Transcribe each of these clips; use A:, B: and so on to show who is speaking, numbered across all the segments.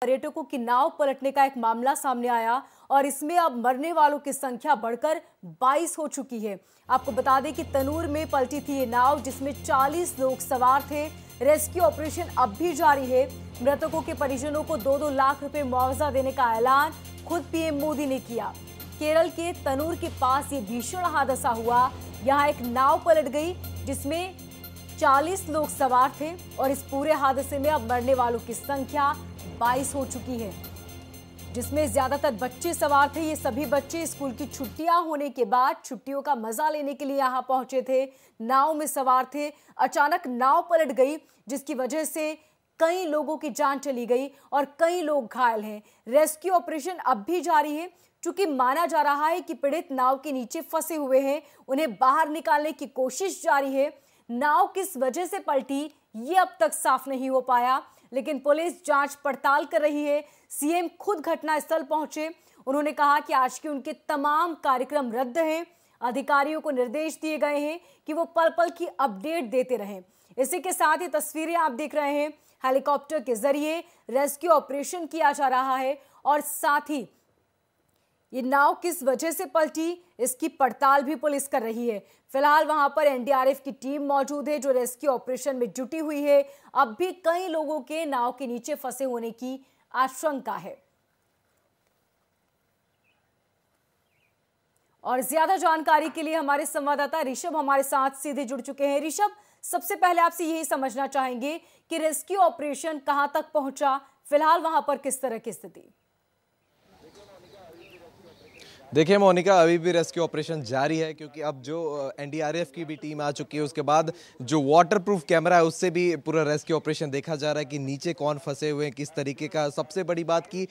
A: पर्यटकों की नाव पलटने का एक मामला सामने आया और इसमें अब मरने वालों की संख्या बढ़कर 22 हो चुकी है आपको बता दें कि तनूर में पलटी थी ये नाव जिसमें 40 लोग सवार थे रेस्क्यू ऑपरेशन अब भी जारी है मृतकों के परिजनों को दो दो लाख रुपए मुआवजा देने का ऐलान खुद पीएम मोदी ने किया केरल के तनूर के पास ये भीषण हादसा हुआ यहाँ एक नाव पलट गई जिसमें 40 लोग सवार थे और इस पूरे हादसे में अब मरने वालों की संख्या बाईस हो चुकी है जिसमें ज्यादातर बच्चे सवार थे ये सभी बच्चे स्कूल की छुट्टियां होने के बाद छुट्टियों का मजा लेने के लिए यहां पहुंचे थे नाव में सवार थे अचानक नाव पलट गई जिसकी वजह से कई लोगों की जान चली गई और कई लोग घायल हैं रेस्क्यू ऑपरेशन अब भी जारी है क्योंकि माना जा रहा है कि पीड़ित नाव के नीचे फंसे हुए हैं उन्हें बाहर निकालने की कोशिश जारी है नाव किस वजह से पलटी ये अब तक साफ नहीं हो पाया लेकिन पुलिस जांच पड़ताल कर रही है सीएम खुद घटनास्थल पहुंचे उन्होंने कहा कि आज के उनके तमाम कार्यक्रम रद्द हैं अधिकारियों को निर्देश दिए गए हैं कि वो पल पल की अपडेट देते रहें इसी के साथ ये तस्वीरें आप देख रहे हैं हेलीकॉप्टर के जरिए रेस्क्यू ऑपरेशन किया जा रहा है और साथ ही ये नाव किस वजह से पलटी इसकी पड़ताल भी पुलिस कर रही है फिलहाल वहां पर एनडीआरएफ की टीम मौजूद है जो रेस्क्यू ऑपरेशन में जुटी हुई है अब भी कई लोगों के नाव के नीचे फंसे होने की आशंका है और ज्यादा जानकारी के लिए हमारे संवाददाता ऋषभ हमारे साथ सीधे जुड़ चुके हैं ऋषभ सबसे पहले आपसे यही समझना चाहेंगे कि रेस्क्यू ऑपरेशन कहां तक पहुंचा फिलहाल वहां पर किस तरह की स्थिति
B: देखिए मोनिका अभी भी रेस्क्यू ऑपरेशन जारी है क्योंकि अब जो एनडीआरएफ की भी टीम आ चुकी है उसके बाद जो वाटरप्रूफ कैमरा है उससे भी पूरा रेस्क्यू ऑपरेशन देखा जा रहा है कि नीचे कौन फंसे हुए हैं किस तरीके का सबसे बड़ी बात की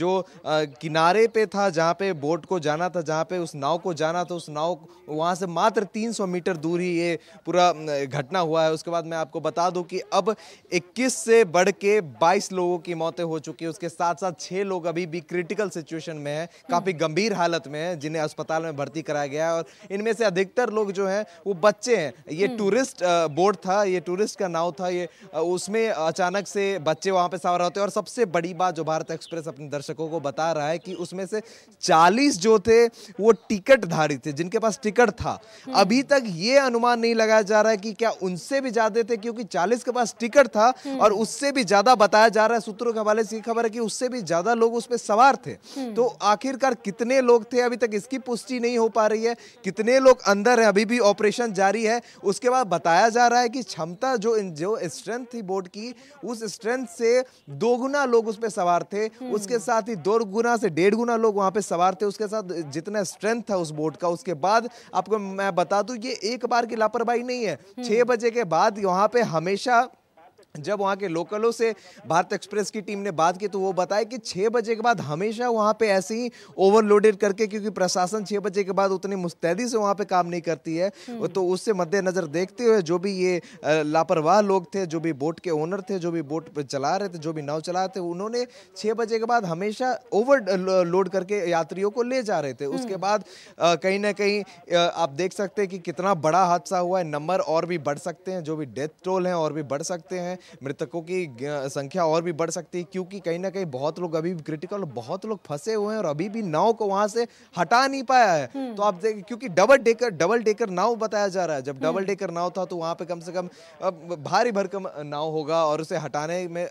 B: जो किनारे पे था जहाँ पे बोट को जाना था जहाँ पे उस नाव को जाना था उस नाव वहाँ से मात्र तीन मीटर दूर ही ये पूरा घटना हुआ है उसके बाद मैं आपको बता दूँ कि अब इक्कीस से बढ़ के बाईस लोगों की मौतें हो चुकी है उसके साथ साथ छः लोग अभी भी क्रिटिकल सिचुएशन में है काफ़ी गंभीर हाल हालत में है जिन्हें अस्पताल में भर्ती कराया गया और इनमें से अधिकतर लोग जो हैं वो बच्चे हैं ये हम्म। टूरिस्ट बोर्ड था ये टूरिस्ट का नाव था ये उसमें अचानक से बच्चे वहाँ पे सवार होते हैं और सबसे बड़ी बात जो भारत एक्सप्रेस अपने दर्शकों को बता रहा है कि उसमें से चालीस जो थे वो टिकट धारी थे जिनके पास टिकट था हम्म। अभी तक ये अनुमान नहीं लगाया जा रहा है कि क्या उनसे भी ज्यादा थे क्योंकि चालीस के पास टिकट था हम्म। और उससे भी ज्यादा बताया जा रहा है सूत्रों के हवाले से खबर है कि उससे भी ज्यादा लोग उसमें सवार थे तो आखिरकार कितने लोग लोग थे अभी तक इसकी पुष्टि नहीं हो पा रही है कितने लोग अंदर हैं अभी भी ऑपरेशन जारी है उसके बाद बताया जा रहा है कि क्षमता जो जो स्ट्रेंथ थी बोट की उस स्ट्रेंथ से दोगुना लोग उस पर सवार थे हम्म। उसके साथ ही दो गुना से डेढ़ गुना लोग वहाँ पे सवार थे उसके साथ जितना स्ट्रेंथ था उस बोट का उसके बाद आपको मैं बता दूँ ये एक बार की लापरवाही नहीं है हम्म। छः बजे के बाद यहाँ पे हमेशा जब वहाँ के लोकलों से भारत एक्सप्रेस की टीम ने बात की तो वो बताया कि छः बजे के बाद हमेशा वहाँ पे ऐसे ही ओवरलोडेड करके क्योंकि प्रशासन छः बजे के बाद उतनी मुस्तैदी से वहाँ पे काम नहीं करती है हम्म। तो उससे मद्देनज़र देखते हुए जो भी ये लापरवाह लोग थे जो भी बोट के ओनर थे जो भी बोट चला रहे थे जो भी नाव चला रहे थे उन्होंने छः बजे के बाद हमेशा ओवर लोड करके यात्रियों को ले जा रहे थे उसके हम्म। बाद कहीं ना कहीं आप देख सकते हैं कि कितना बड़ा हादसा हुआ है नंबर और भी बढ़ सकते हैं जो भी डेथ टोल हैं और भी बढ़ सकते हैं मृतकों की संख्या और भी बढ़ सकती है क्योंकि कहीं ना कहीं बहुत लोग अभी क्रिटिकल बहुत लोग फंसे हुए हैं और अभी भी नाव को वहां से हटा नहीं पाया है हम्म। तो आप देखिए क्योंकि डबल डेकर डबल डेकर नाव बताया जा रहा है जब डबल डेकर हम्म। नाव था तो वहां पे कम से कम भारी भरकम नाव होगा और उसे हटाने में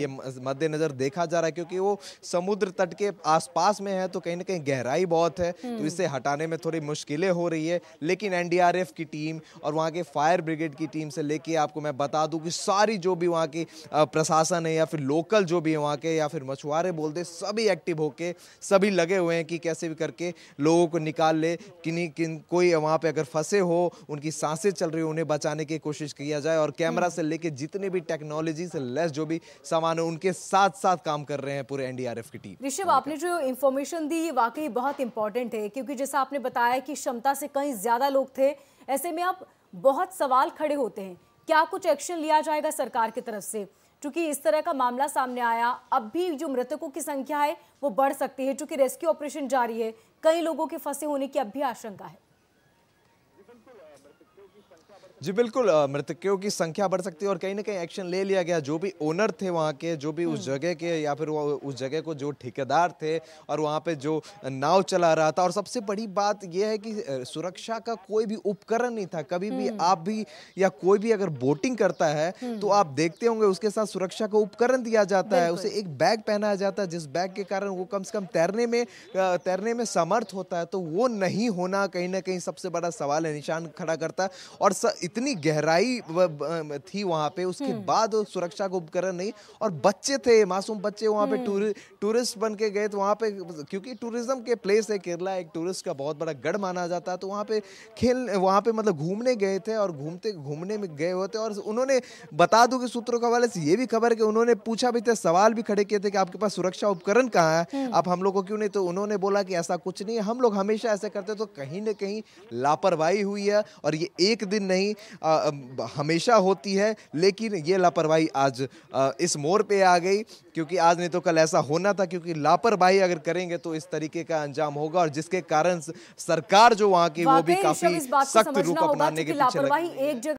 B: ये मद्देनजर देखा जा रहा है क्योंकि वो समुद्र तट के आसपास में है तो कहीं ना कहीं गहराई बहुत है तो हम्म। इसे हटाने में थोड़ी मुश्किलें हो रही है लेकिन एनडीआरएफ की टीम और वहाँ के फायर ब्रिगेड की टीम से लेके आपको मैं बता दूं कि सारी जो भी वहाँ की प्रशासन है या फिर लोकल जो भी वहाँ के या फिर मछुआरे बोलते सभी एक्टिव होके सभी लगे हुए हैं कि कैसे भी करके लोगों को निकाल ले किन किन कोई वहाँ पे अगर फंसे हो उनकी सांसें चल रही हो उन्हें बचाने की कोशिश किया जाए और कैमरा से लेके जितने भी टेक्नोलॉजी से लेस जो भी सामान है उनके साथ साथ काम कर रहे हैं पूरे एनडीआरएफ की टीम
A: ऋषभ आपने जो इन्फॉर्मेशन दी ये वाकई बहुत इंपॉर्टेंट है क्योंकि जैसा आपने बताया कि क्षमता से कहीं ज़्यादा लोग थे ऐसे में आप बहुत सवाल खड़े होते हैं क्या कुछ एक्शन लिया जाएगा सरकार की तरफ से चूंकि इस तरह का मामला सामने आया अब भी जो मृतकों की संख्या है वो बढ़ सकती है चूंकि रेस्क्यू ऑपरेशन जारी है कई लोगों के फंसे होने की अब भी आशंका है
B: जी बिल्कुल मृतकों की संख्या बढ़ सकती है और कहीं ना कहीं एक्शन ले लिया गया जो भी ओनर थे वहाँ के जो भी उस हम्म। जगह के या फिर वो उस जगह को जो ठेकेदार थे और वहाँ पे जो नाव चला रहा था और सबसे बड़ी बात यह है कि सुरक्षा का कोई भी उपकरण नहीं था कभी भी हम्म। आप भी या कोई भी अगर बोटिंग करता है हम्म। तो आप देखते होंगे उसके साथ सुरक्षा का उपकरण दिया जाता है उसे एक बैग पहनाया जाता है जिस बैग के कारण वो कम से कम तैरने में तैरने में समर्थ होता है तो वो नहीं होना कहीं ना कहीं सबसे बड़ा सवाल है निशान खड़ा करता है और इतनी गहराई थी वहाँ पे उसके हम्म। बाद सुरक्षा का उपकरण नहीं और बच्चे थे मासूम बच्चे वहाँ पे हम्म। टूर, टूरिस्ट बन के गए तो वहाँ पे क्योंकि टूरिज्म के प्लेस है केरला एक टूरिस्ट का बहुत बड़ा गढ़ माना जाता है तो वहाँ पे खेल वहाँ पे मतलब घूमने गए थे और घूमते घूमने में गए हुए थे और उन्होंने बता दू कि सूत्रों के हवाले से ये भी खबर है कि उन्होंने पूछा भी था सवाल भी खड़े किए थे कि आपके पास सुरक्षा उपकरण कहाँ है हम्म। आप हम लोग को क्यों नहीं तो उन्होंने बोला कि ऐसा कुछ नहीं है हम लोग हमेशा ऐसे करते तो कहीं ना कहीं लापरवाही हुई है और ये एक दिन नहीं आ, हमेशा होती है लेकिन ये लापरवाही आज आ, इस मोड़ पे आ गई क्योंकि आज नहीं तो कल ऐसा होना था क्योंकि लापरवाही अगर करेंगे तो इस तरीके का अंजाम होगा और जिसके कारण सरकार जो वहाँ की वो भी काफी सख्त रूप अपनाने के पीछे लापरवाही
A: एक